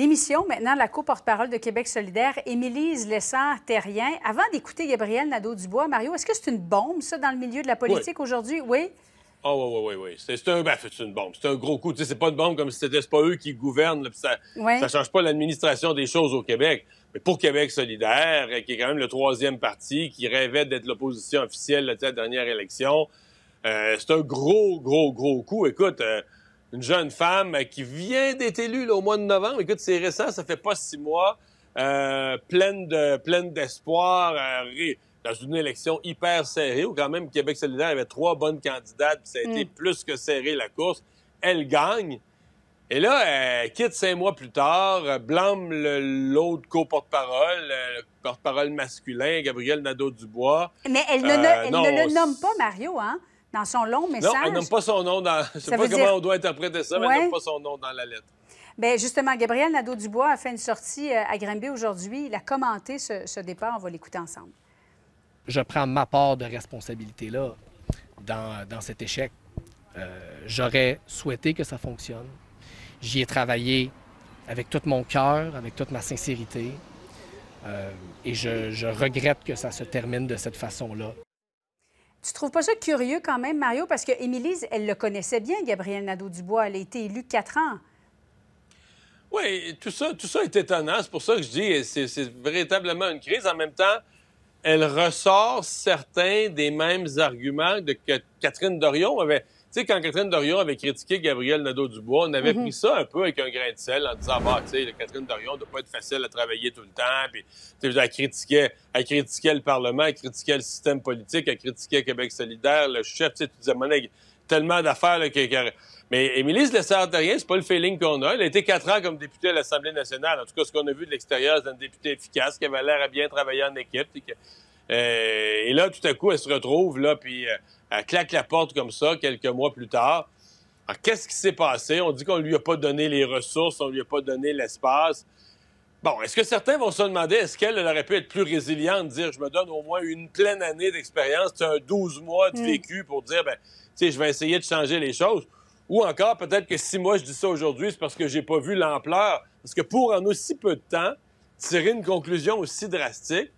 Démission maintenant de la co-porte-parole de Québec solidaire, Émilise Lessard-Terrien. Avant d'écouter Gabriel Nadeau-Dubois, Mario, est-ce que c'est une bombe, ça, dans le milieu de la politique aujourd'hui? Oui? Ah oui, oui, oui, oui. C'est un, ben, une bombe. C'est un gros coup. C'est pas une bombe comme si c'était pas eux qui gouvernent. ça ne change pas l'administration des choses au Québec. Mais pour Québec solidaire, euh, qui est quand même le troisième parti, qui rêvait d'être l'opposition officielle la dernière élection, euh, c'est un gros, gros, gros coup. Écoute... Euh, une jeune femme euh, qui vient d'être élue au mois de novembre. Écoute, c'est récent, ça fait pas six mois. Euh, pleine de pleine d'espoir euh, dans une élection hyper serrée où quand même Québec solidaire avait trois bonnes candidates, puis ça a été mm. plus que serré la course. Elle gagne. Et là, elle quitte cinq mois plus tard, blâme l'autre co-porte-parole, le porte-parole masculin, Gabriel Nadeau-Dubois. Mais elle, ne le nomme pas, Mario, hein? dans son long message. Non, elle nomme pas son nom dans. Je sais pas comment on doit interpréter ça, mais elle pas son nom dans la lettre. Bien, justement, Gabriel Nadeau-Dubois a fait une sortie euh, à Grimby aujourd'hui. Il a commenté ce, départ. On va l'écouter ensemble. Je prends ma part de responsabilité-là dans, cet échec. Euh, j'aurais souhaité que ça fonctionne. J'y ai travaillé avec tout mon cœur, avec toute ma sincérité. Euh, et je regrette que ça se termine de cette façon-là. Tu trouves pas ça curieux quand même, Mario? Parce que Émilie, elle le connaissait bien, Gabriel Nadeau-Dubois. Elle a été élue quatre ans. Oui, tout ça, tout ça est étonnant. C'est pour ça que je dis c'est véritablement une crise. En même temps, elle ressort certains des mêmes arguments que Catherine Dorion avait. Tu sais, quand Catherine Dorion avait critiqué Gabriel Nadeau-Dubois, on avait mhm. pris ça un peu avec un grain de sel en disant, bah, tu sais, Catherine Dorion ne doit pas être facile à travailler tout le temps. Puis, elle critiquait, elle critiquait le Parlement, elle critiquait le système politique, elle critiquait Québec solidaire, le chef, tu sais, tu disais, tellement d'affaires que... Mais Émilie sert à rien, c'est pas le feeling qu'on a. Elle a été quatre ans comme députée à l'Assemblée nationale. En tout cas, ce qu'on a vu de l'extérieur, c'est un député efficace, qui avait l'air à bien travailler en équipe, euh, et là, tout à coup, elle se retrouve, là, puis euh, elle claque la porte comme ça, quelques mois plus tard. Alors, qu'est-ce qui s'est passé? On dit qu'on ne lui a pas donné les ressources, on lui a pas donné l'espace. Bon, est-ce que certains vont se demander, est-ce qu'elle aurait pu être plus résiliente, dire, je me donne au moins une pleine année d'expérience, un 12 mois de mm. vécu pour dire, ben, tu sais, je vais essayer de changer les choses. Ou encore, peut-être que si moi je dis ça aujourd'hui, c'est parce que j'ai pas vu l'ampleur. Parce que pour en aussi peu de temps, tirer une conclusion aussi drastique,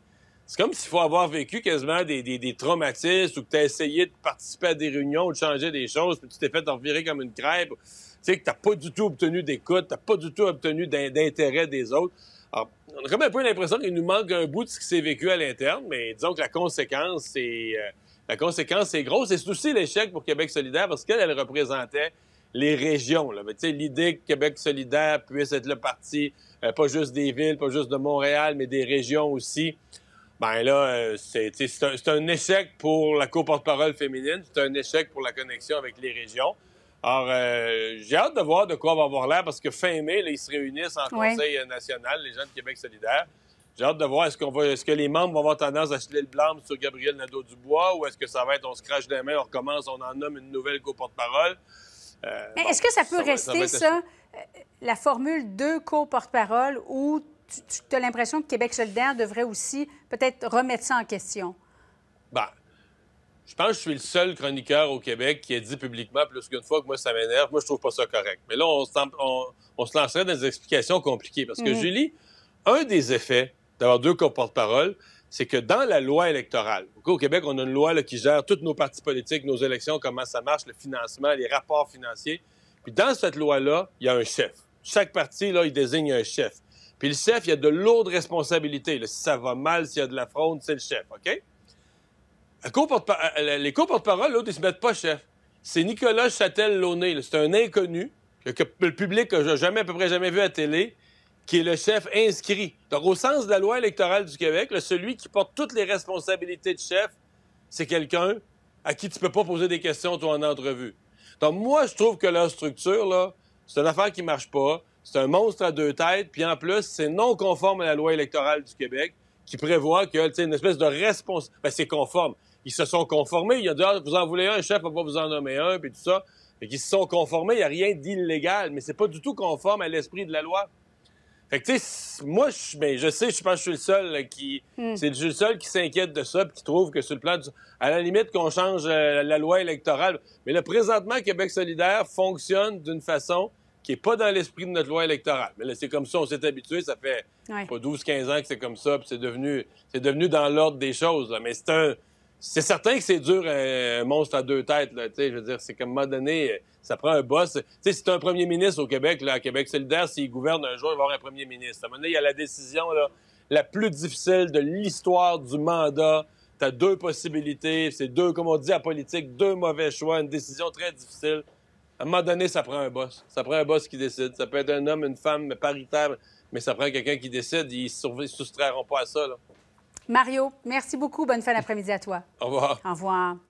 c'est comme s'il faut avoir vécu quasiment des, traumatismes ou que tu as essayé de participer à des réunions ou de changer des choses, puis tu t'es fait envirer comme une crêpe. Tu sais, que t'as pas du tout obtenu d'écoute, tu pas du tout obtenu d'intérêt des autres. on a même un peu l'impression qu'il nous manque un bout de ce qui s'est vécu à l'interne, mais disons que la conséquence, c'est. Euh, la conséquence est grosse et c'est aussi l'échec pour Québec solidaire parce qu'elle représentait les régions. L'idée que Québec solidaire puisse être le parti, euh, pas juste des villes, pas juste de Montréal, mais des régions aussi, ben là, euh, c'est un, échec pour la co-porte-parole féminine, c'est un échec pour la connexion avec les régions. Alors, euh, j'ai hâte de voir de quoi on va avoir l'air parce que fin mai, ils se réunissent en Conseil national, les gens de Québec solidaire. J'ai hâte de voir est-ce qu'on est-ce que les membres vont avoir tendance à jeter le blâme sur Gabriel Nadeau-Dubois ou est-ce que ça va être on se crache les mains, on recommence, on en nomme une nouvelle co-porte-parole. Euh, Mais est-ce que ça peut rester, ça, la formule deux co-porte-parole ou tu as l'impression que Québec solidaire devrait aussi peut-être remettre ça en question? Bien, bah, je pense que je suis le seul chroniqueur au Québec qui a dit publiquement plus qu'une fois que moi, ça m'énerve. Moi, je trouve pas ça correct. Mais là, on, se lancerait dans des explications compliquées. Parce que, mm. Julie, un des effets d'avoir deux porte-parole, c'est que dans la loi électorale, au Québec, on a une loi là, qui gère tous nos partis politiques, nos élections, comment ça marche, le financement, les rapports financiers. Puis dans cette loi-là, il y a un chef. Chaque parti, là, il désigne un chef. Puis le chef, il y a de lourdes responsabilités. si ça va mal, s'il y a de la fraude, c'est le chef, OK? Euh, euh, les co-porte-parole, l'autre, ils se mettent pas chef. C'est Nicolas Châtel-Launay. C'est un inconnu que le public que jamais, à peu près jamais vu à télé, qui est le chef inscrit. Donc, au sens de la loi électorale du Québec, celui qui porte toutes les responsabilités de chef, c'est quelqu'un à qui tu peux pas poser des questions, toi, en entrevue. Donc, moi, je trouve que leur structure, là, c'est une affaire qui marche pas. C'est un monstre à deux têtes, puis en plus, c'est non conforme à la loi électorale du Québec qui prévoit que, une espèce de responsabilité. Ben, c'est conforme. Ils se sont conformés. Il y a ah, vous en voulez un, le chef va pas vous en nommer un, puis tout ça. Fait qu'ils se sont conformés. Il n'y a rien d'illégal, mais c'est pas du tout conforme à l'esprit de la loi. Fait que, tu sais, moi, ben, je, sais, je pense que je suis le seul euh, qui. Hmm. C'est le seul qui s'inquiète de ça, puis qui trouve que sur le plan du. À la limite, qu'on change euh, la loi électorale. Mais le présentement, Québec solidaire fonctionne d'une façon qui n'est pas dans l'esprit de notre loi électorale. Mais c'est comme ça, on s'est habitué. Ça fait 12-15 ans que c'est comme ça, puis c'est devenu, c'est devenu dans l'ordre des choses. Mais c'est un. C'est certain que c'est dur, euh, un monstre à deux têtes. je veux dire, c'est comme à un moment donné, euh, ça prend un boss. Tu sais, si tu un premier ministre au Québec, là, à Québec solidaire, s'il gouverne un jour, il va avoir un premier ministre. À un moment donné, il y a la décision la plus difficile de l'histoire du mandat. Tu as deux possibilités. C'est deux, comme on dit à politique, deux mauvais choix, une décision très difficile à un moment donné, ça prend un boss. Ça prend un boss qui décide. Ça peut être un homme, une femme, mais paritaire, mais ça prend quelqu'un qui décide. Ils ne soustrairont pas à ça. Mario, merci beaucoup. Bonne fin d'après-midi à toi. Au revoir. Au revoir.